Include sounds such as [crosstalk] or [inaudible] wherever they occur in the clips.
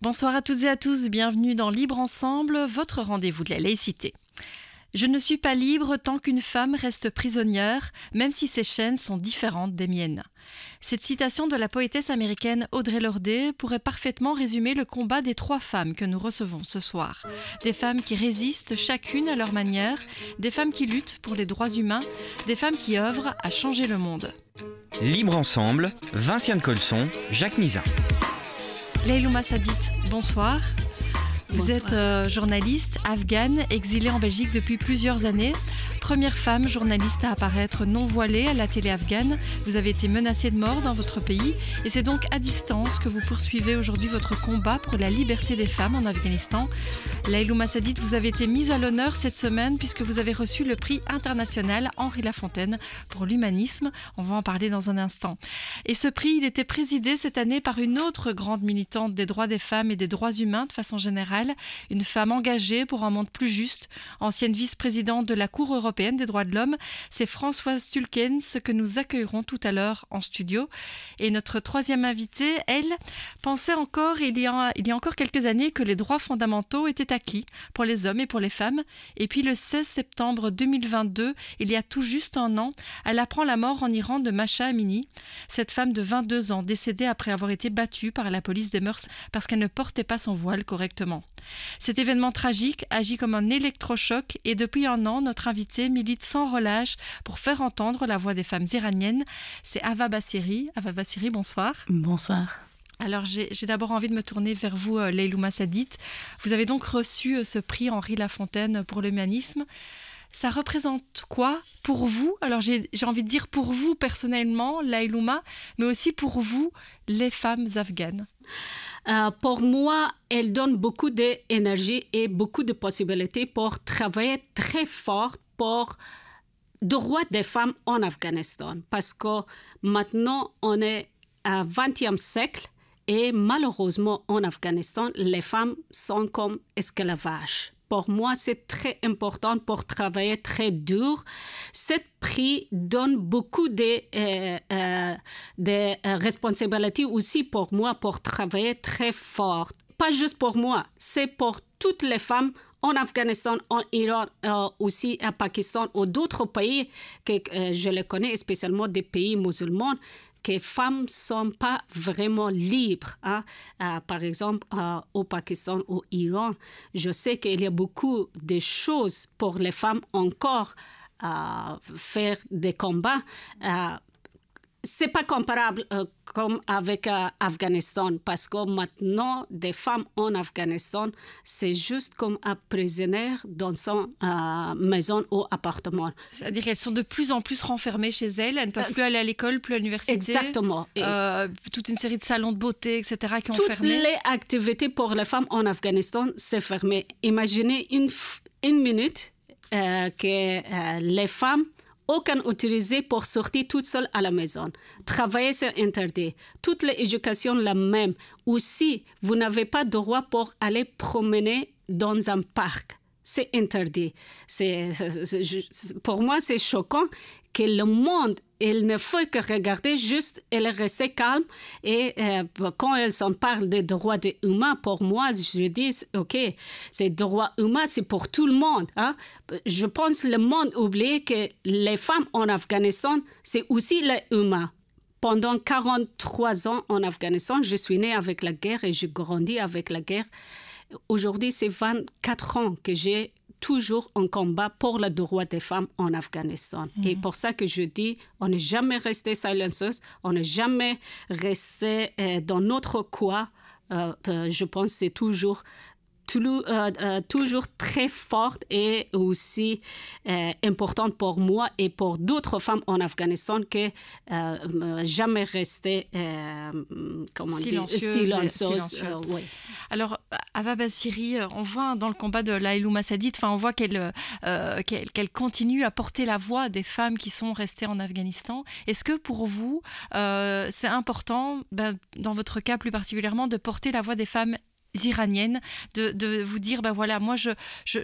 Bonsoir à toutes et à tous, bienvenue dans Libre Ensemble, votre rendez-vous de la laïcité. Je ne suis pas libre tant qu'une femme reste prisonnière, même si ses chaînes sont différentes des miennes. Cette citation de la poétesse américaine Audrey Lorde pourrait parfaitement résumer le combat des trois femmes que nous recevons ce soir. Des femmes qui résistent chacune à leur manière, des femmes qui luttent pour les droits humains, des femmes qui œuvrent à changer le monde. Libre ensemble, Vinciane Colson, Jacques Nizin. Leïlouma Sadit, bonsoir. Vous êtes euh, journaliste afghane, exilée en Belgique depuis plusieurs années. Première femme journaliste à apparaître non voilée à la télé afghane, vous avez été menacée de mort dans votre pays et c'est donc à distance que vous poursuivez aujourd'hui votre combat pour la liberté des femmes en Afghanistan. Laïlou Massadit, vous avez été mise à l'honneur cette semaine puisque vous avez reçu le prix international Henri Lafontaine pour l'humanisme. On va en parler dans un instant. Et ce prix, il était présidé cette année par une autre grande militante des droits des femmes et des droits humains de façon générale, une femme engagée pour un monde plus juste, ancienne vice-présidente de la Cour européenne des droits de l'homme. C'est Françoise Tulkens que nous accueillerons tout à l'heure en studio. Et notre troisième invitée, elle, pensait encore il y, a, il y a encore quelques années que les droits fondamentaux étaient acquis pour les hommes et pour les femmes. Et puis le 16 septembre 2022, il y a tout juste un an, elle apprend la mort en Iran de Masha Amini, cette femme de 22 ans décédée après avoir été battue par la police des mœurs parce qu'elle ne portait pas son voile correctement. Cet événement tragique agit comme un électrochoc et depuis un an, notre invité milite sans relâche pour faire entendre la voix des femmes iraniennes. C'est Ava Bassiri. Ava Bassiri, bonsoir. Bonsoir. Alors j'ai d'abord envie de me tourner vers vous, euh, Leilouma Sadit. Vous avez donc reçu euh, ce prix Henri Lafontaine pour l'humanisme. Ça représente quoi pour vous Alors j'ai envie de dire pour vous personnellement, Leilouma, mais aussi pour vous, les femmes afghanes. Euh, pour moi, elle donne beaucoup d'énergie et beaucoup de possibilités pour travailler très fort pour droits des femmes en Afghanistan. Parce que maintenant, on est au XXe siècle et malheureusement, en Afghanistan, les femmes sont comme esclavages pour moi, c'est très important pour travailler très dur. Cette prix donne beaucoup de, euh, euh responsabilités aussi pour moi pour travailler très fort. Pas juste pour moi, c'est pour toutes les femmes en Afghanistan, en Iran, euh, aussi en Pakistan ou d'autres pays que euh, je connais, spécialement des pays musulmans que les femmes ne sont pas vraiment libres. Hein. Euh, par exemple, euh, au Pakistan, au Iran, je sais qu'il y a beaucoup de choses pour les femmes encore à faire des combats euh, c'est pas comparable euh, comme avec l'Afghanistan, euh, Afghanistan parce que maintenant des femmes en Afghanistan c'est juste comme un prisonnier dans son euh, maison ou appartement. C'est-à-dire qu'elles sont de plus en plus renfermées chez elles, elles ne peuvent plus aller à l'école, plus à l'université. Exactement. Et toute une série de salons de beauté, etc. qui ont fermé. Toutes les activités pour les femmes en Afghanistan c'est fermé. Imaginez une minute que les femmes aucun autorisé pour sortir toute seule à la maison. Travailler, c'est interdit. Toute l'éducation, la même. Aussi, vous n'avez pas de droit pour aller promener dans un parc. C'est interdit. C'est, pour moi, c'est choquant que le monde il ne faut que regarder juste, elle restait calme. Et euh, quand elles en parlent des droits des humains, pour moi, je dis, OK, ces droits humains, c'est pour tout le monde. Hein. Je pense que le monde oublie que les femmes en Afghanistan, c'est aussi les humains. Pendant 43 ans en Afghanistan, je suis née avec la guerre et je grandis avec la guerre. Aujourd'hui, c'est 24 ans que j'ai toujours en combat pour le droit des femmes en Afghanistan. Et mhm. pour ça que je dis, on n'est jamais resté silencieux, on n'est jamais resté euh, dans notre coin. Euh, euh, je pense c'est toujours euh, euh, toujours très forte et aussi euh, importante pour moi et pour d'autres femmes en Afghanistan que jamais rester comment silencieuse. Alors, Ava Basiri, on voit dans le combat de Laïlou Massadit, enfin, on voit qu'elle euh, continue à porter la voix des femmes qui sont restées en Afghanistan. Est-ce que pour vous, c'est important, ben, dans votre cas plus particulièrement, de porter la voix des femmes iraniennes, de, vous dire ben voilà moi je, je,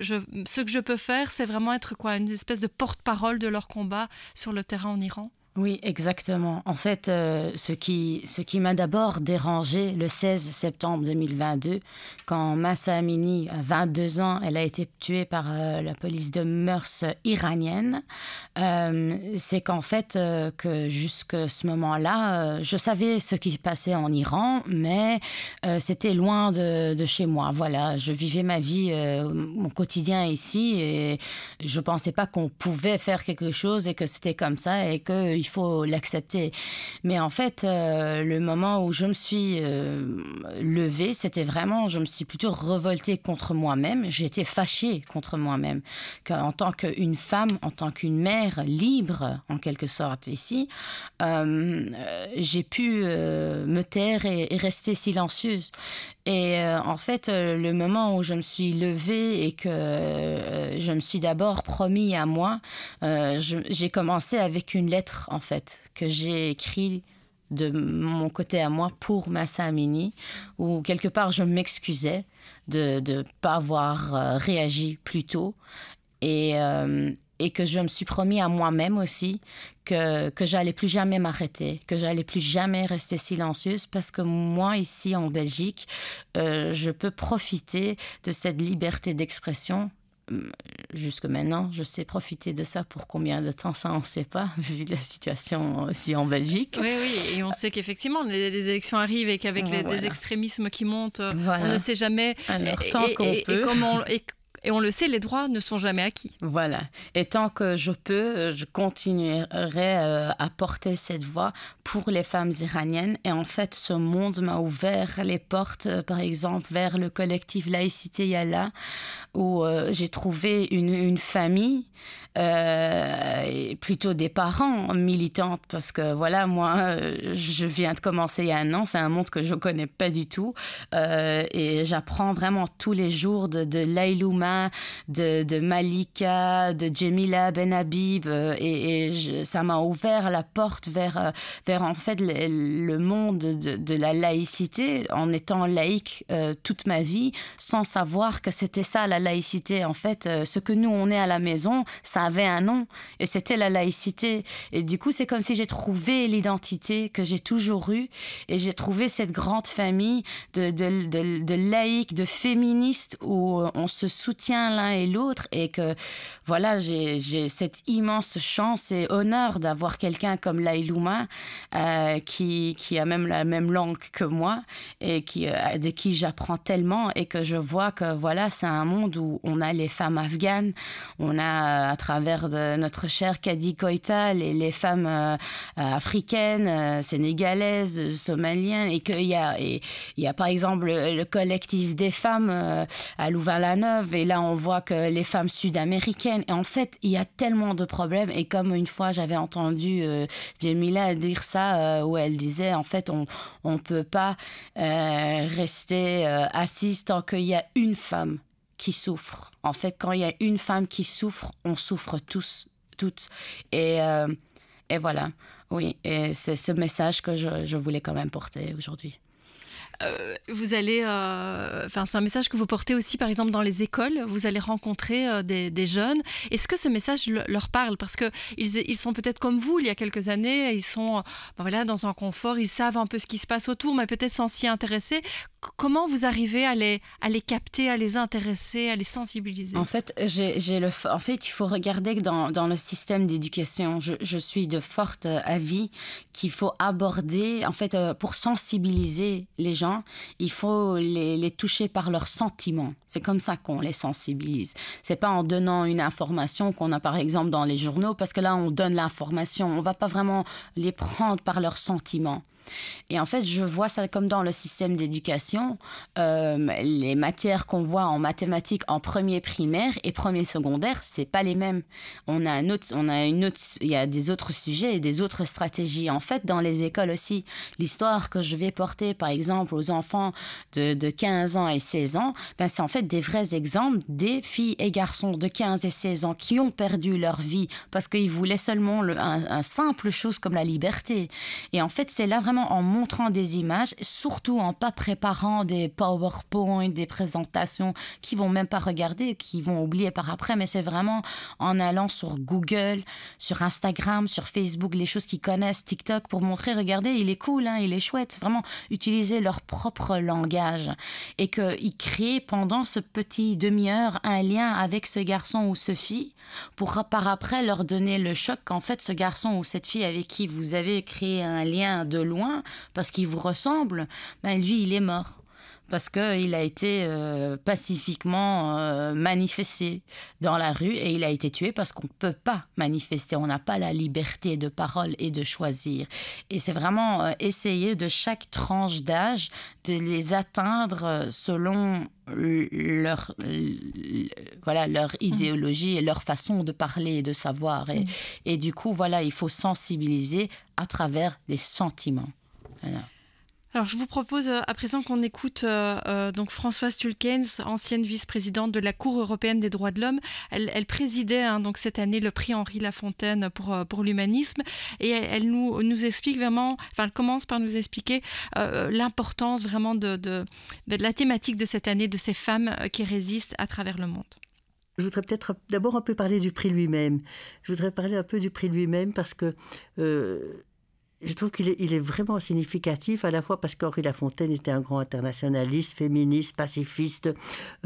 ce que je peux faire c'est vraiment être quoi une espèce de porte-parole de leur combat sur le terrain en Iran oui, exactement. En fait, euh, ce qui, ce qui m'a d'abord dérangé le 16 septembre 2022, quand Massa Amini, à 22 ans, elle a été tuée par euh, la police de mœurs iranienne, euh, c'est qu'en fait, que jusque ce moment-là, je savais ce qui se passait en Iran, mais c'était loin de, de, chez moi. Voilà, je vivais ma vie, mon quotidien ici, et je pensais pas qu'on pouvait faire quelque chose et que c'était comme ça et que il faut l'accepter. Mais en fait, euh, le moment où je me suis euh, levée, c'était vraiment, je me suis plutôt revoltée contre moi-même. J'étais fâchée contre moi-même. En tant qu'une femme, en tant qu'une mère libre, en quelque sorte, ici, euh, j'ai pu me taire et, rester silencieuse. Et euh, en fait, euh, le moment où je me suis levée et que euh, je me suis d'abord promis à moi, j'ai commencé avec une lettre, en fait, que j'ai écrite de mon côté à moi pour Massa Amini, où quelque part je m'excusais de ne pas avoir réagi plus tôt. Et, et que je me suis promis à moi-même aussi que, que j'allais plus jamais m'arrêter, que j'allais plus jamais rester silencieuse parce que moi, ici en Belgique, euh, je peux profiter de cette liberté d'expression. Euh, jusque maintenant, je sais profiter de ça pour combien de temps, ça on ne sait pas, [laughs] vu la situation aussi en Belgique. Oui, oui, et on sait qu'effectivement, les, élections arrivent et qu'avec des les, extrémismes qui montent, on ne sait jamais. Alors, temps qu'on peut. Et, et on le sait, les droits ne sont jamais acquis. Voilà. Et tant que je peux, euh, je continuerai euh, à porter cette voix pour les femmes iraniennes. Et en fait, ce monde m'a ouvert les portes, euh, par exemple, vers le collectif Laïcité Yala, où j'ai trouvé une, famille, plutôt des parents militantes, parce que voilà, moi, je viens de commencer il y a un an. C'est un monde que je ne connais pas du tout. et j'apprends vraiment tous les jours de, de Laïlouma de, Malika, de Jemila Ben euh, et, ça m'a ouvert la porte vers, euh, vers en fait le, monde de, la laïcité en étant laïque euh, toute ma vie, sans savoir que c'était ça la laïcité. En fait, ce que nous, on est à la maison, ça avait un nom et c'était la laïcité. Et du coup, c'est comme si j'ai trouvé l'identité que j'ai toujours eue et j'ai trouvé cette grande famille de, de, de, de laïcs, de féministes où on se soutient l'un et l'autre et que voilà, j'ai cette immense chance et honneur d'avoir quelqu'un comme Lailouma euh, qui, qui a même la même langue que moi et qui, euh, de qui j'apprends tellement et que je vois que voilà, c'est un monde où on a les femmes afghanes, on a euh, à travers de notre chère Kadi Koita les, les femmes africaines, sénégalaises, somaliennes et qu'il y a, et, y a par exemple le, le collectif des femmes à Louvain-la-Neuve et là on voit que les femmes sud-américaines, et en fait, il y a tellement de problèmes. Et comme une fois, j'avais entendu euh, Jemila dire ça, euh, où elle disait, en fait, on ne peut pas euh, rester assise tant qu'il y a une femme qui souffre. En fait, quand il y a une femme qui souffre, on souffre tous, toutes. Et, voilà, oui, et c'est ce message que je voulais quand même porter aujourd'hui. Euh, vous allez, euh, enfin c'est un message que vous portez aussi par exemple dans les écoles, vous allez rencontrer euh, des, jeunes. Est-ce que ce message leur parle Parce que ils, sont peut-être comme vous il y a quelques années, ils sont ben voilà, dans un confort, ils savent un peu ce qui se passe autour, mais peut-être sans s'y intéresser comment vous arrivez à les, capter, à les intéresser, à les sensibiliser En fait, en fait il faut regarder que dans, le système d'éducation, je, suis de forte euh, avis qu'il faut aborder, en fait, euh, pour sensibiliser les gens, il faut les, les toucher par leurs sentiments. C'est comme ça qu'on les sensibilise. C'est pas en donnant une information qu'on a, par exemple, dans les journaux, parce que là, on donne l'information, on va pas vraiment les prendre par leurs sentiments. Et en fait, je vois ça comme dans le système d'éducation, euh, les matières qu'on voit en mathématiques en premier primaire et premier secondaire, c'est pas les mêmes. On a un autre, on a une autre, il y a des autres sujets et des autres stratégies. En fait, dans les écoles aussi, l'histoire que je vais porter, par exemple, aux enfants de, de 15 ans et 16 ans, ben c'est en fait des vrais exemples des filles et garçons de 15 et 16 ans qui ont perdu leur vie parce qu'ils voulaient seulement le, un, un simple chose comme la liberté. Et en fait, c'est là vraiment en montrant des images, surtout en pas préparant des PowerPoint, des présentations qui vont même pas regarder, qui vont oublier par après, mais c'est vraiment en allant sur Google, sur Instagram, sur Facebook, les choses qu'ils connaissent, TikTok, pour montrer, regardez, il est cool, hein, il est chouette. Vraiment utiliser leur propre langage et qu'ils créent pendant ce petit demi-heure un lien avec ce garçon ou ce fille pour par après leur donner le choc qu'en fait ce garçon ou cette fille avec qui vous avez créé un lien de loin parce qu'il vous ressemble, ben lui, il est mort parce qu'il a été euh, pacifiquement euh, manifesté dans la rue et il a été tué parce qu'on ne peut pas manifester, on n'a pas la liberté de parole et de choisir. Et c'est vraiment euh, essayer de chaque tranche d'âge de les atteindre selon leur, voilà, leur mmh. idéologie et leur façon de parler et de savoir. Mmh. Et, du coup, voilà, il faut sensibiliser à travers les sentiments. Alors, je vous propose euh, à présent qu'on écoute euh, euh, donc Françoise Tulkens, ancienne vice-présidente de la Cour européenne des droits de l'homme. Elle, présidait hein, donc cette année le prix Henri Lafontaine pour, pour l'humanisme et elle, nous, nous explique vraiment, enfin, elle commence par nous expliquer l'importance vraiment de, de, de, la thématique de cette année de ces femmes qui résistent à travers le monde. Je voudrais peut-être d'abord un peu parler du prix lui-même. Je voudrais parler un peu du prix lui-même parce que je trouve qu'il est, vraiment significatif à la fois parce qu'Henri Lafontaine était un grand internationaliste, féministe, pacifiste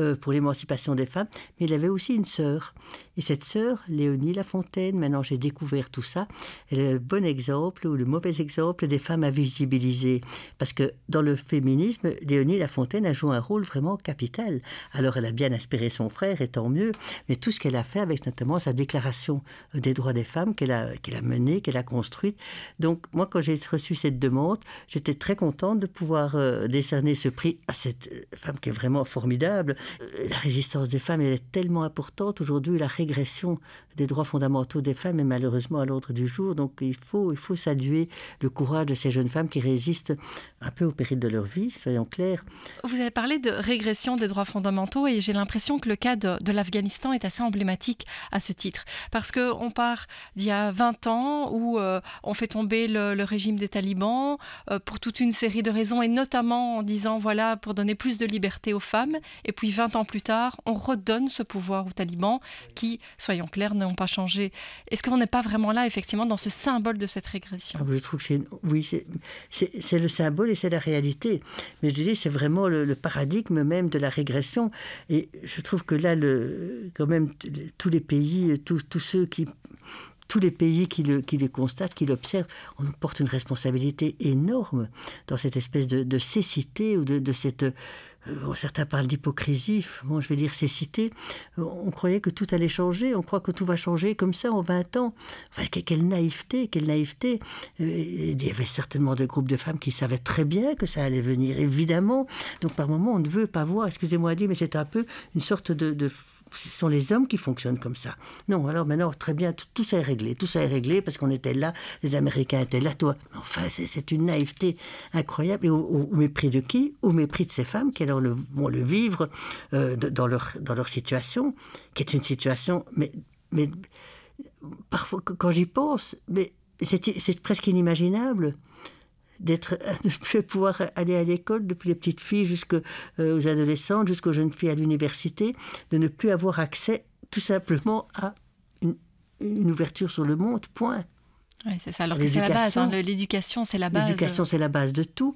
euh, pour l'émancipation des femmes, mais il avait aussi une sœur. Et cette sœur, Léonie Lafontaine, maintenant j'ai découvert tout ça, elle est le bon exemple ou le mauvais exemple des femmes à visibiliser. Parce que dans le féminisme, Léonie Lafontaine a joué un rôle vraiment capital. Alors elle a bien inspiré son frère, et tant mieux, mais tout ce qu'elle a fait avec notamment sa déclaration des droits des femmes qu'elle a, qu'elle a menée, qu'elle a construite. Donc moi, quand j'ai reçu cette demande, j'étais très contente de pouvoir euh, décerner ce prix à cette euh, femme qui est vraiment formidable. Euh, la résistance des femmes, est tellement importante. Aujourd'hui, la régression des droits fondamentaux des femmes est malheureusement à l'ordre du jour. Donc, il faut, il faut saluer le courage de ces jeunes femmes qui résistent un peu au péril de leur vie, soyons clairs. Vous avez parlé de régression des droits fondamentaux et j'ai l'impression que le cas de, l'Afghanistan est assez emblématique à ce titre. Parce qu'on part d'il y a 20 ans où euh, on fait tomber le, régime des talibans euh, pour toute une série de raisons et notamment en disant voilà, pour donner plus de liberté aux femmes. Et puis 20 ans plus tard, on redonne ce pouvoir aux talibans qui, soyons clairs, n'ont pas changé. Est-ce qu'on n'est pas vraiment là, effectivement, dans ce symbole de cette régression ah, Je trouve que Oui, c'est le symbole c'est la réalité. Mais je dis, c'est vraiment le, paradigme même de la régression. Et je trouve que là, le, quand même, tous les pays, tous ceux qui tous les pays qui le, constatent, qui l'observent, on porte une responsabilité énorme dans cette espèce de, cécité ou de, cette... Euh, certains parlent d'hypocrisie, moi je vais dire cécité. Euh, on croyait que tout allait changer, on croit que tout va changer comme ça en 20 ans. quelle naïveté, quelle naïveté. Euh, il y avait certainement des groupes de femmes qui savaient très bien que ça allait venir, évidemment. Donc par moment, on ne veut pas voir, excusez-moi à dire, mais c'est un peu une sorte de ce sont les hommes qui fonctionnent comme ça. Non, alors maintenant, très bien, tout, ça est réglé. Tout ça est réglé parce qu'on était là, les Américains étaient là, toi. Enfin, c'est une naïveté incroyable. Et au, mépris de qui Au mépris de ces femmes qui alors vont le vivre euh, dans, leur, dans leur situation, qui est une situation, mais, mais parfois, quand j'y pense, c'est presque inimaginable d'être, [laughs] de pouvoir aller à l'école depuis les petites filles jusqu'aux euh, adolescentes, jusqu'aux jeunes filles à l'université, de ne plus avoir accès tout simplement à une, ouverture sur le monde, point. c'est ça. Alors que c'est la base. Hein, l'éducation, c'est la base. L'éducation, c'est la base de tout.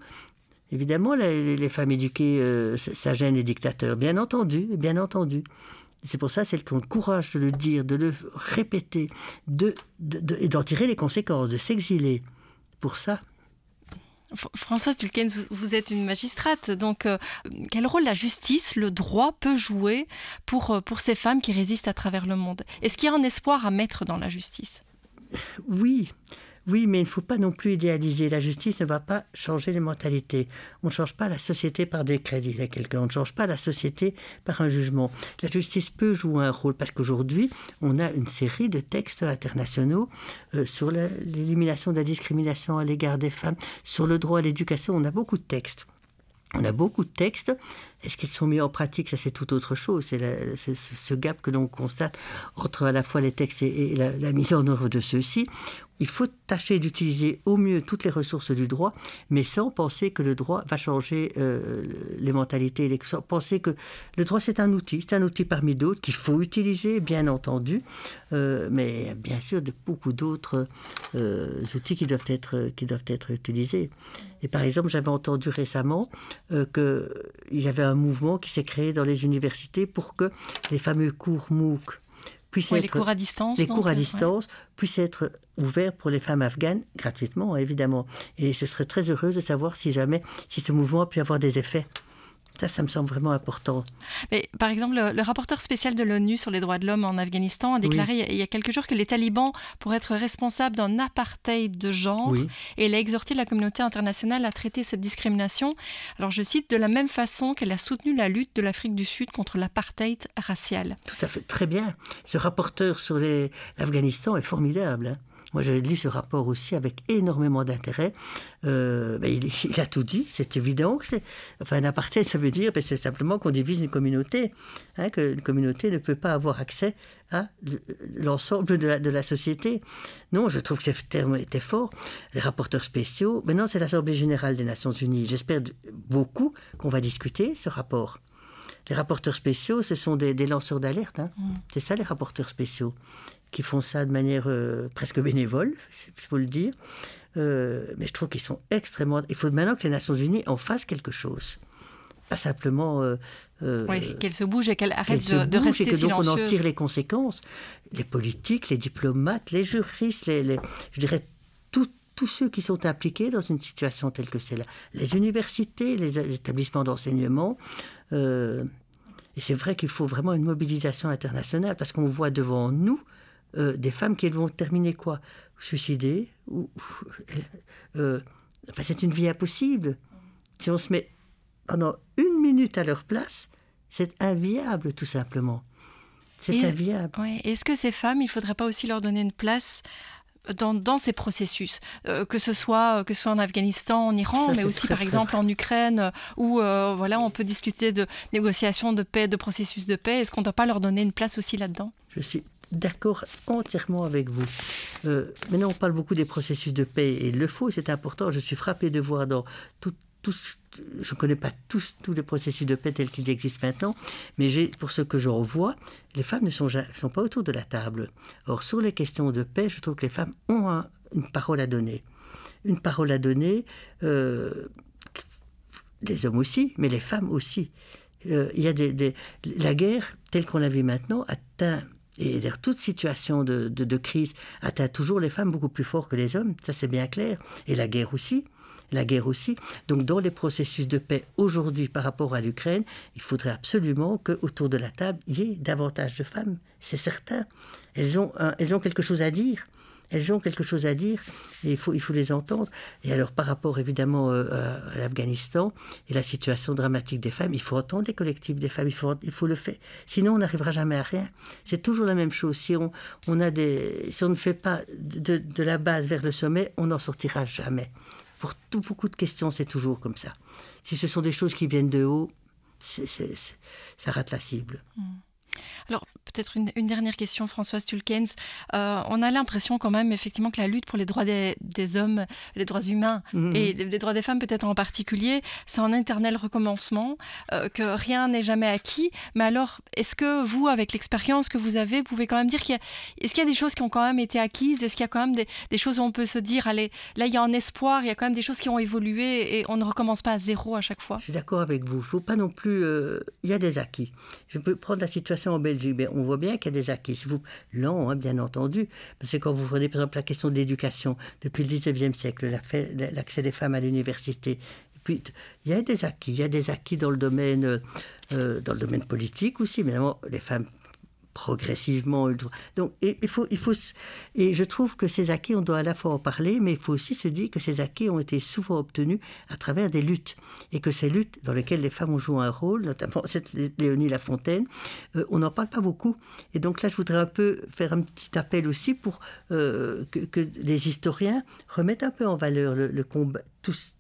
Évidemment, les, femmes éduquées, ça gêne les dictateurs. Bien entendu, bien entendu. C'est pour ça celles qui ont le courage de le dire, de le répéter, de, et d'en tirer les conséquences, de s'exiler. Pour ça, Françoise Tulken, vous êtes une magistrate, donc euh, quel rôle la justice, le droit peut jouer pour, euh, pour ces femmes qui résistent à travers le monde Est-ce qu'il y a un espoir à mettre dans la justice Oui. Oui, mais il ne faut pas non plus idéaliser. La justice ne va pas changer les mentalités. On ne change pas la société par des crédits à quelqu'un. On ne change pas la société par un jugement. La justice peut jouer un rôle parce qu'aujourd'hui, on a une série de textes internationaux euh, sur l'élimination de la discrimination à l'égard des femmes, sur le droit à l'éducation. On a beaucoup de textes. On a beaucoup de textes est-ce qu'ils sont mis en pratique Ça, c'est tout autre chose. C'est ce gap que l'on constate entre à la fois les textes et, la, mise en œuvre de ceux-ci. Il faut tâcher d'utiliser au mieux toutes les ressources du droit, mais sans penser que le droit va changer euh, les mentalités, les... penser que le droit c'est un outil, c'est un outil parmi d'autres qu'il faut utiliser, bien entendu, euh, mais bien sûr de beaucoup d'autres euh, outils qui doivent être qui doivent être utilisés. Et par exemple, j'avais entendu récemment qu'il y avait un un mouvement qui s'est créé dans les universités pour que les fameux cours MOOC puissent être les cours à distance, puissent être ouverts pour les femmes afghanes gratuitement évidemment. Et ce serait très heureux de savoir si jamais si ce mouvement a pu avoir des effets. Ça, ça me semble vraiment important. par exemple, le, rapporteur spécial de l'ONU sur les droits de l'homme en Afghanistan a déclaré il y a quelques jours que les talibans pourraient être responsables d'un apartheid de genre et il a exhorté la communauté internationale à traiter cette discrimination. Alors, je cite, de la même façon qu'elle a soutenu la lutte de l'Afrique du Sud contre l'apartheid racial. Tout à fait, très bien. Ce rapporteur sur l'Afghanistan est formidable. Hein. Moi, je lu ce rapport aussi avec énormément d'intérêt. Euh, ben, [laughs] il, a tout dit, c'est évident. Que enfin, un apartheid, ça veut dire ben, c'est simplement qu'on divise une communauté, hein, que une communauté ne peut pas avoir accès à l'ensemble de la, société. Non, je trouve que ce terme était fort. Les rapporteurs spéciaux, maintenant c'est l'Assemblée générale des Nations unies. J'espère beaucoup qu'on va discuter ce rapport. Les rapporteurs spéciaux, ce sont des, lanceurs d'alerte. Hein. Mmh. C'est ça les rapporteurs spéciaux qui font ça de manière euh, presque bénévole, il faut le dire. Euh, mais je trouve qu'ils sont extrêmement. Il faut maintenant que les Nations Unies en fassent quelque chose. Pas simplement. Euh, euh qu'elles se bougent et qu'elles arrêtent de, rester et que donc on en tire les conséquences. Les politiques, les diplomates, les juristes, les, je dirais tous ceux qui sont impliqués dans une situation telle que celle-là. Les universités, les établissements d'enseignement. et c'est vrai qu'il faut vraiment une mobilisation internationale parce qu'on voit devant nous euh, des femmes qui vont terminer quoi suicider ou, euh, C'est une vie impossible. Si on se met pendant une minute à leur place, c'est inviable tout simplement. C'est inviable. Est-ce que ces femmes, il ne faudrait pas aussi leur donner une place dans, ces processus, euh, que ce soit que ce soit en Afghanistan, en Iran, mais aussi par exemple en Ukraine, où voilà, on peut discuter de négociations de paix, de processus de paix. Est-ce qu'on ne doit pas leur donner une place aussi là-dedans Je suis d'accord entièrement avec vous. Euh, maintenant, on parle beaucoup des processus de paix et il le faut, c'est important. Je suis frappé de voir dans tout, tous, je ne connais pas tous, tous les processus de paix tels qu'ils existent maintenant, mais pour ce que je revois, les femmes ne sont, sont pas autour de la table. Or, sur les questions de paix, je trouve que les femmes ont une parole à donner. Une parole à donner, euh, les hommes aussi, mais les femmes aussi. Euh, il y a des, la guerre, telle qu'on la vit maintenant, atteint et toute situation de, crise atteint ah, toujours les femmes beaucoup plus fort que les hommes, ça c'est bien clair. Et la guerre aussi. La guerre aussi. Donc dans les processus de paix aujourd'hui par rapport à l'Ukraine, il faudrait absolument autour de la table, il y ait davantage de femmes. C'est certain. elles ont quelque chose à dire elles ont quelque chose à dire et il faut, il faut les entendre. Et alors, par rapport évidemment euh, euh, à l'Afghanistan et la situation dramatique des femmes, il faut entendre les collectifs des femmes, il faut, il faut le faire. Sinon, on n'arrivera jamais à rien. C'est toujours la même chose. Si on, on, a des, si on ne fait pas de, la base vers le sommet, on n'en sortira jamais. Pour tout, beaucoup de questions, c'est toujours comme ça. Si ce sont des choses qui viennent de haut, ça rate la cible. Hmm. Alors, peut-être une, dernière question, Françoise Tulkens. Euh, on a l'impression quand même, effectivement, que la lutte pour les droits des, hommes, les droits humains mhm. et les, droits des femmes peut-être en particulier, c'est un éternel recommencement, euh, que rien n'est jamais acquis. Mais alors, est-ce que vous, avec l'expérience que vous avez, pouvez quand même dire qu'il y a, est-ce qu'il y a des choses qui ont quand même été acquises Est-ce qu'il y a quand même des, choses où on peut se dire, allez, là, il y a un espoir, il y a quand même des choses qui ont évolué et on ne recommence pas à zéro à chaque fois Je suis d'accord avec vous. Il ne faut pas non plus... Euh, il y a des acquis. Je peux prendre la situation en Belgique on voit bien qu'il y a des acquis. vous, lent, hein, bien entendu, parce que quand vous prenez par exemple la question de l'éducation, depuis le 19e siècle, l'accès des femmes à l'université, puis il y a des acquis, il y a des acquis dans le domaine, euh, euh, dans le domaine politique aussi. Évidemment, les femmes progressivement Donc il faut il faut et je trouve que ces acquis on doit à la fois en parler mais il faut aussi se dire que ces acquis ont été souvent obtenus à travers des luttes et que ces luttes dans lesquelles les femmes ont joué un rôle notamment cette Léonie Lafontaine euh, on n'en parle pas beaucoup et donc là je voudrais un peu faire un petit appel aussi pour euh, que, les historiens remettent un peu en valeur le, le combat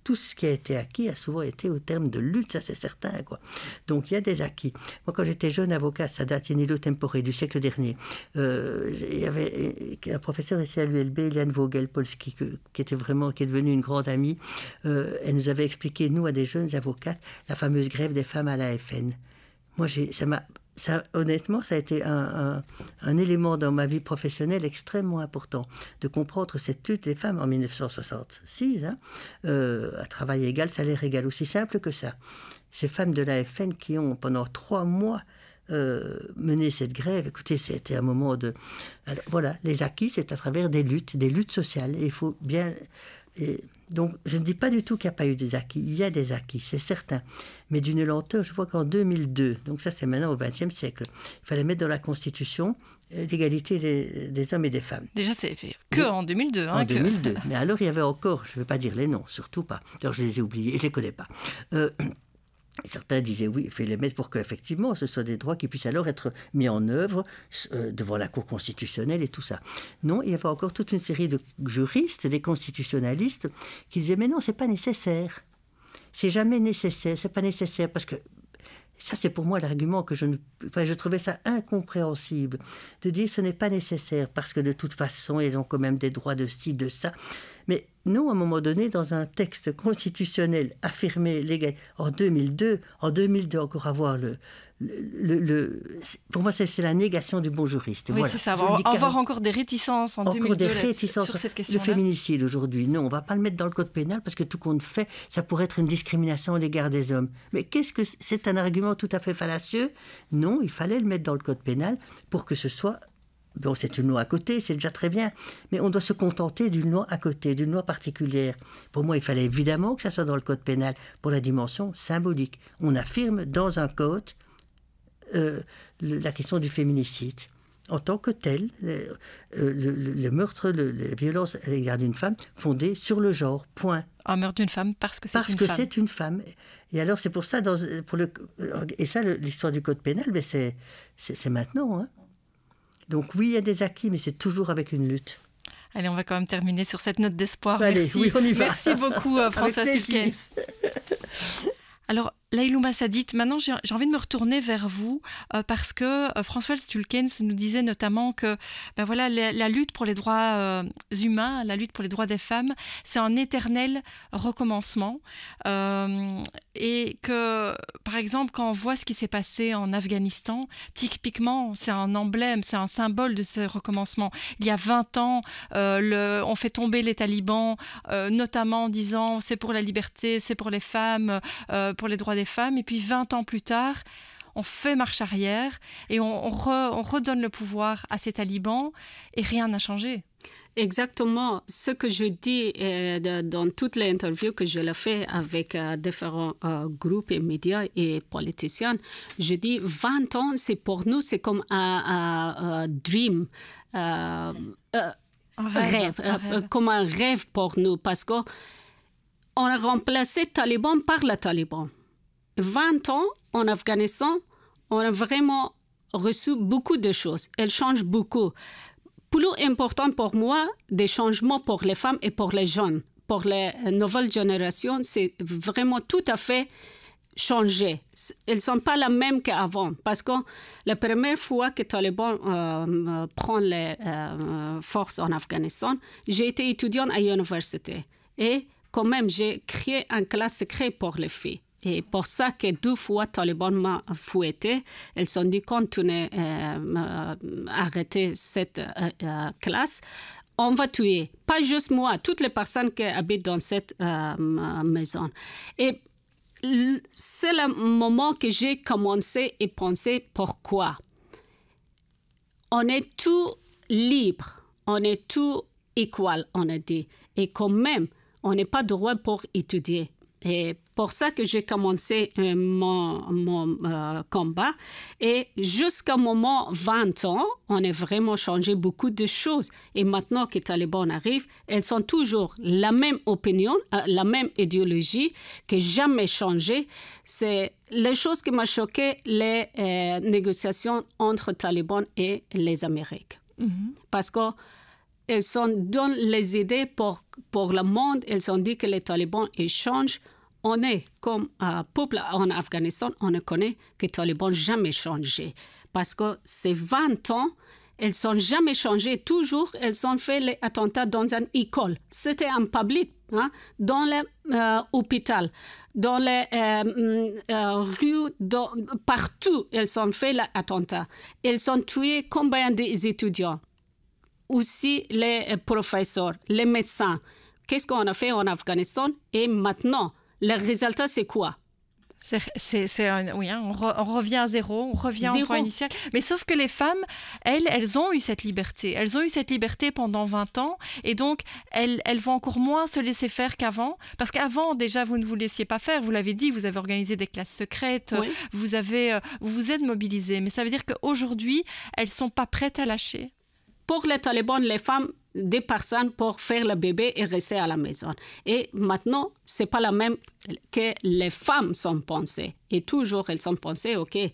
tout, ce qui a été acquis a souvent été au terme de lutte, ça c'est certain. Quoi. Donc il y a des acquis. Moi, quand j'étais jeune avocat, ça date autre tempore du siècle dernier, euh, il y avait euh, un professeur ici à l'ULB, Eliane Vogel-Polski, qui était vraiment, qui est devenue une grande amie. Euh, elle nous avait expliqué, nous, à des jeunes avocats la fameuse grève des femmes à la FN. Moi, ça m'a honnêtement, ça a été un, élément dans ma vie professionnelle extrêmement important, de comprendre cette lutte des femmes en 1966, hein. euh, à travail égal, salaire égal, aussi simple que ça. Ces femmes de la FN qui ont, pendant trois mois, euh, mené cette grève, écoutez, c'était un moment de... voilà, les acquis, c'est à travers des luttes, des luttes sociales. il faut bien... Donc, je ne dis pas du tout qu'il n'y a pas eu des acquis. Il y a des acquis, c'est certain. Mais d'une lenteur, je vois qu'en 2002, donc ça c'est maintenant au XXe siècle, il fallait mettre dans la Constitution euh, l'égalité des, hommes et des femmes. Déjà, c'est fait que en 2002. Hein, en 2002. [laughs] Mais alors, il y avait encore, je ne veux pas dire les noms, surtout pas. Alors, je les ai oubliés, je ne les connais pas. Euh, Certains disaient oui, il faut les mettre pour qu'effectivement ce soit des droits qui puissent alors être mis en œuvre euh, devant la Cour constitutionnelle et tout ça. Non, il y avait encore toute une série de juristes, des constitutionnalistes, qui disaient mais non, c'est pas nécessaire. C'est jamais nécessaire, c'est pas nécessaire parce que ça, c'est pour moi l'argument que je ne... Enfin, je trouvais ça incompréhensible de dire ce n'est pas nécessaire parce que de toute façon, ils ont quand même des droits de ci, de ça. Mais nous, à un moment donné, dans un texte constitutionnel affirmé légal en 2002, en 2002 encore avoir le, le, pour moi c'est la négation du bon juriste. Oui, c'est ça. On, avoir encore des réticences en encore 2002 des réticences sur cette question. Le féminicide aujourd'hui, non, on ne va pas le mettre dans le code pénal parce que tout compte fait, ça pourrait être une discrimination à l'égard des hommes. Mais qu'est-ce que c'est un argument tout à fait fallacieux Non, il fallait le mettre dans le code pénal pour que ce soit Bon, c'est une loi à côté, c'est déjà très bien, mais on doit se contenter d'une noix à côté, d'une loi particulière. Pour moi, il fallait évidemment que ça soit dans le code pénal pour la dimension symbolique. On affirme dans un code euh, la question du féminicide. En tant que tel, le, euh, meurtre, la les violences à l'égard d'une femme fondée sur le genre, point. Un meurtre d'une femme parce que c'est une femme. Parce que c'est une femme. Et alors, c'est pour ça, dans, pour le, euh, et ça, l'histoire du code pénal, mais ben, c'est maintenant. Hein. Donc oui, il y a des acquis, mais c'est toujours avec une lutte. Allez, on va quand même terminer sur cette note d'espoir. Merci. Merci beaucoup, euh, [laughs] François Tulkens. [laughs] Alors, Laïlouma Sadit, maintenant j'ai envie de me retourner vers vous euh, parce que François euh, Françoise Tulkens nous disait notamment que ben voilà, la, lutte pour les droits euh, humains, la lutte pour les droits des femmes, c'est un éternel recommencement. et que, par exemple, quand on voit ce qui s'est passé en Afghanistan, typiquement, c'est un emblème, c'est un symbole de ce recommencement. Il y a 20 ans, le, on fait tomber les talibans, notamment en disant c'est pour la liberté, c'est pour les femmes, pour les droits des femmes. Et puis 20 ans plus tard, on fait marche arrière et on, redonne le pouvoir à ces talibans et rien n'a changé. Exactement. Ce que je dis euh, dans toutes les interviews que je le fais avec euh, différents euh, groupes et médias et politiciens, je dis 20 ans, c'est pour nous, c'est comme un, dream. rêve, comme un rêve pour nous, parce qu'on a remplacé Taliban par les talibans 20 ans en Afghanistan, on a vraiment reçu beaucoup de choses. Elles changent beaucoup. Plus important pour moi, des changements pour les femmes et pour les jeunes, pour les nouvelles générations, c'est vraiment tout à fait changé. Elles ne sont pas la mêmes qu'avant. Parce que la première fois que euh, euh, les talibans prennent les forces en Afghanistan, j'ai été étudiante à l'université. Et quand même, j'ai créé un classe secret pour les filles et pour ça que deux fois les Taliban m'ont fouetté, ils sont dit quand tu euh, euh, arrêté cette euh, classe, on va tuer, pas juste moi, toutes les personnes qui habitent dans cette maison. Et c'est le moment que j'ai commencé et pensé pourquoi. On est tout libre, on est tout équal on a dit. Et quand même, on n'est pas droit pour étudier. Et pour ça que j'ai commencé euh, mon, euh, combat. Et jusqu'à moment 20 ans, on a vraiment changé beaucoup de choses. Et maintenant que les talibans arrivent, elles sont toujours la même opinion, euh, la même idéologie, qui jamais changé. C'est les choses qui m'ont choqué, les négociations entre les talibans et les Amériques. Mhm. Parce que elles sont dans les idées pour, pour le monde, elles ont dit que les talibans échangent on est comme un peuple en Afghanistan, on ne connaît que les talibans jamais changé. Parce que ces 20 ans, elles sont jamais changées. Toujours, elles ont fait les attentats dans une école. C'était en public, hein, dans l'hôpital, euh, hôpitaux dans les euh, euh, rues, partout, elles ont fait les attentats. Elles ont tué combien d'étudiants Aussi les professeurs, les médecins. Qu'est-ce qu'on a fait en Afghanistan Et maintenant, le résultat, c'est quoi c'est, oui, hein, on, revient à zéro, on revient au point initial. Mais sauf que les femmes, elles, elles ont eu cette liberté. Elles ont eu cette liberté pendant 20 ans. Et donc, elles, vont encore moins se laisser faire qu'avant. Parce qu'avant, déjà, vous ne vous laissiez pas faire. Vous l'avez dit, vous avez organisé des classes secrètes. Vous, avez, euh, vous êtes mobilisées. Mais ça veut dire qu'aujourd'hui, elles ne sont pas prêtes à lâcher. Pour les talibans, les femmes des personnes pour faire le bébé et rester à la maison. Et maintenant, c'est pas la même que les femmes sont pensées. Et toujours, elles sont pensées, OK, euh,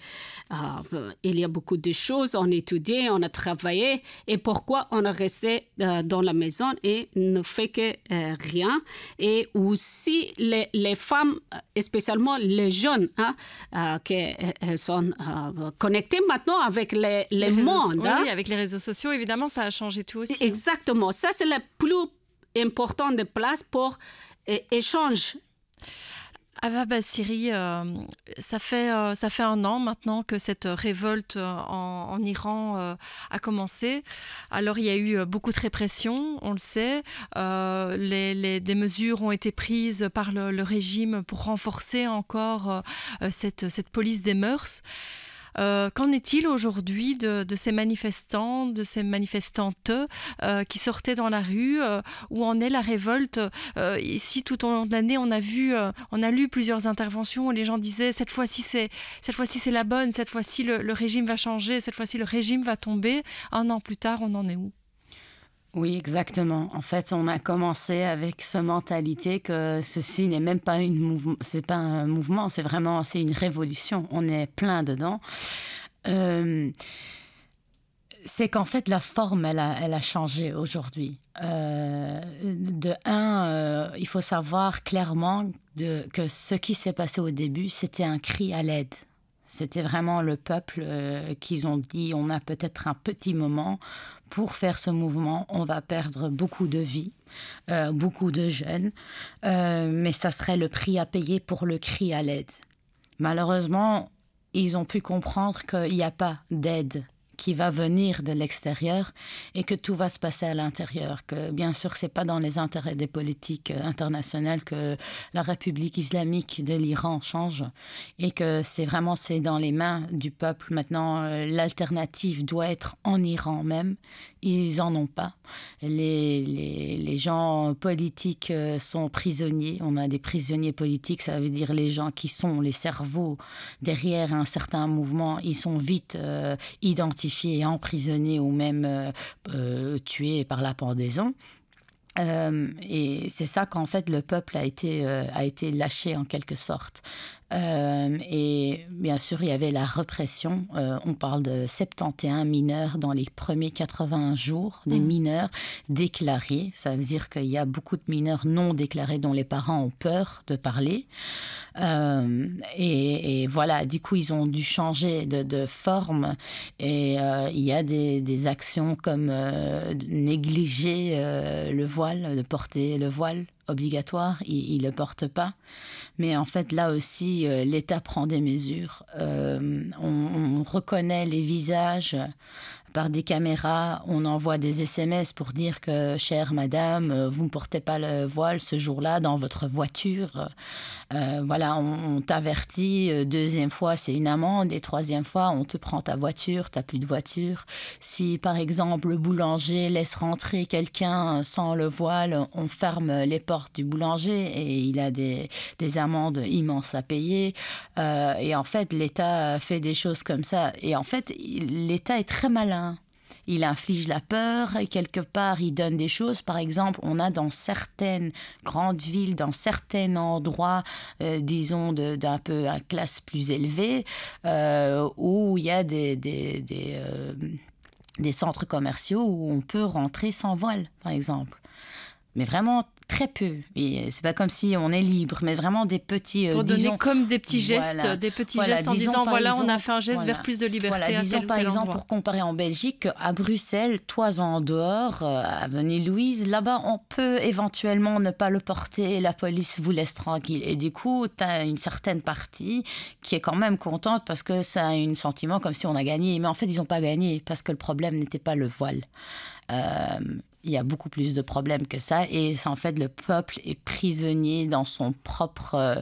il y a beaucoup de choses, on étudié, on a travaillé, et pourquoi on a resté euh, dans la maison et ne fait que euh, rien. Et aussi, les, les, femmes, spécialement les jeunes, hein, sont connectées maintenant avec les, les, mondes. Hein. avec les réseaux sociaux, évidemment, ça a changé tout aussi. Hein. Exactement. Ça, c'est la plus importante place pour euh, échange. Ava ah bah, bah, euh, ça, fait, euh, ça fait un an maintenant que cette révolte en, Iran a commencé. Alors il y a eu beaucoup de répression, on le sait. Les, des mesures ont été prises par le, le régime pour renforcer encore cette, cette police des mœurs. Euh, qu'en est-il aujourd'hui de, ces manifestants, de ces manifestantes euh, qui sortaient dans la rue euh, Où en est la révolte Ici, tout au long de l'année, on a vu, on a lu plusieurs interventions où les gens disaient cette fois-ci c'est cette fois-ci c'est la bonne, cette fois-ci le régime va changer, cette fois-ci le régime va tomber. Un an plus tard, on en est où oui, exactement. En fait, on a commencé avec ce mentalité que ceci n'est même pas une c'est pas un mouvement, c'est vraiment c'est une révolution. On est plein dedans. Euh, c'est qu'en fait, la forme, elle a, elle a changé aujourd'hui. Euh, de un, euh, il faut savoir clairement de, que ce qui s'est passé au début, c'était un cri à l'aide. C'était vraiment le peuple euh, qu'ils ont dit on a peut-être un petit moment pour faire ce mouvement, on va perdre beaucoup de vies, euh, beaucoup de jeunes, euh, mais ça serait le prix à payer pour le cri à l'aide. Malheureusement, ils ont pu comprendre qu'il n'y a pas d'aide qui va venir de l'extérieur et que tout va se passer à l'intérieur. Que bien sûr, c'est pas dans les intérêts des politiques euh, internationales que la République islamique de l'Iran change et que c'est vraiment c'est dans les mains du peuple. Maintenant, euh, l'alternative doit être en Iran même. Ils en ont pas. Les, les, les gens politiques euh, sont prisonniers. On a des prisonniers politiques, ça veut dire les gens qui sont les cerveaux derrière un certain mouvement. Ils sont vite identifiés et emprisonné ou même euh, euh, tué par la pendaison. Euh, et c'est ça qu'en fait le peuple a été, a été lâché en quelque sorte. Euh, et bien sûr, il y avait la répression. Euh, on parle de 71 mineurs dans les premiers 80 jours, des mmh. mineurs déclarés. Ça veut dire qu'il y a beaucoup de mineurs non déclarés dont les parents ont peur de parler. Euh, et, voilà, du coup, ils ont dû changer de, forme. Et il y a des, des actions comme négliger le voile, de porter le voile obligatoire, il ne le porte pas. Mais en fait, là aussi, euh, l'État prend des mesures. Euh, on, reconnaît les visages par des caméras, on envoie des SMS pour dire que, chère madame, euh, vous ne portez pas le voile ce jour-là dans votre voiture. Euh, voilà, on, t'avertit. Euh, deuxième fois, c'est une amende. Et troisième fois, on te prend ta voiture, tu t'as plus de voiture. Si, par exemple, le boulanger laisse rentrer quelqu'un sans le voile, on ferme les portes du boulanger et il a des, amendes immenses à payer. et en fait, l'État fait des choses comme ça. Et en fait, l'État est très malin il inflige la peur, et quelque part il donne des choses. Par exemple, on a dans certaines grandes villes, dans certains endroits, euh, disons, d'un peu à classe plus élevée, euh, où il y a des... Euh, des, centres commerciaux où on peut rentrer sans voile, par exemple mais vraiment très peu. Ce euh, c'est pas comme si on est libre, mais vraiment des petits. Euh, pour donner comme des petits gestes, euh, des petits gestes en disant voilà, on a fait un geste vers plus de liberté. disons par exemple pour comparer en Belgique, à Bruxelles, toi ans en dehors, à Venise-Louise, là-bas on peut éventuellement ne pas le porter, et la police vous laisse tranquille. Et du coup, tu as une certaine partie qui est quand même contente parce que ça a un sentiment comme si on a gagné. Mais en fait, ils n'ont pas gagné parce que le problème n'était pas le voile il y a beaucoup plus de problèmes que ça. Et en fait, le peuple est prisonnier dans son propre euh,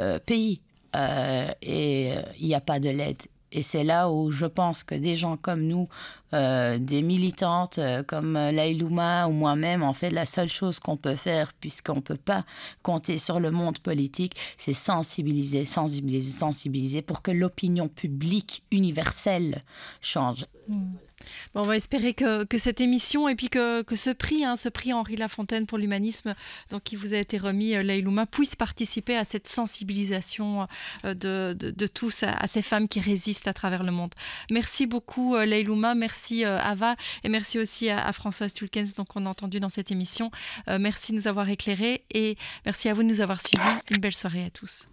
euh, pays. Euh, et il n'y a pas de l'aide. Et c'est là où je pense que des gens comme nous, des militantes comme Laïlouma ou moi-même, en fait, la seule chose qu'on peut faire, puisqu'on ne peut pas compter sur le monde politique, c'est sensibiliser, sensibiliser, sensibiliser pour que l'opinion publique universelle change. Mm on va espérer que, cette émission et puis que, ce prix, hein, ce prix Henri Lafontaine pour l'humanisme, donc qui vous a été remis, euh, Leïlouma, puisse participer à cette sensibilisation euh, de, tous, à, ces femmes qui résistent à travers le monde. Merci beaucoup, euh, Leïlouma, merci Ava et merci aussi à, Françoise Tulkens, donc on a entendu dans cette émission. merci de nous avoir éclairés et merci à vous de nous avoir suivis. Une belle soirée à tous.